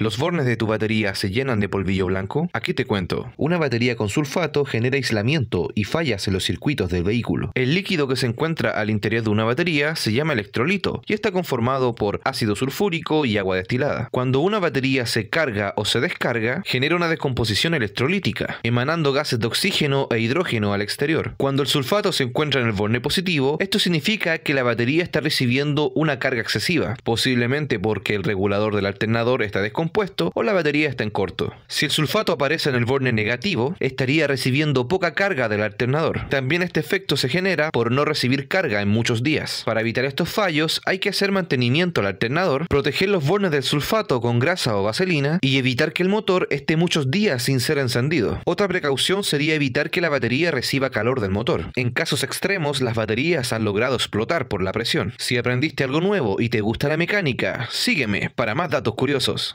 ¿Los bornes de tu batería se llenan de polvillo blanco? Aquí te cuento. Una batería con sulfato genera aislamiento y fallas en los circuitos del vehículo. El líquido que se encuentra al interior de una batería se llama electrolito y está conformado por ácido sulfúrico y agua destilada. Cuando una batería se carga o se descarga, genera una descomposición electrolítica, emanando gases de oxígeno e hidrógeno al exterior. Cuando el sulfato se encuentra en el borne positivo, esto significa que la batería está recibiendo una carga excesiva, posiblemente porque el regulador del alternador está descompuesto puesto o la batería está en corto. Si el sulfato aparece en el borne negativo, estaría recibiendo poca carga del alternador. También este efecto se genera por no recibir carga en muchos días. Para evitar estos fallos, hay que hacer mantenimiento al alternador, proteger los bornes del sulfato con grasa o vaselina y evitar que el motor esté muchos días sin ser encendido. Otra precaución sería evitar que la batería reciba calor del motor. En casos extremos, las baterías han logrado explotar por la presión. Si aprendiste algo nuevo y te gusta la mecánica, sígueme para más datos curiosos.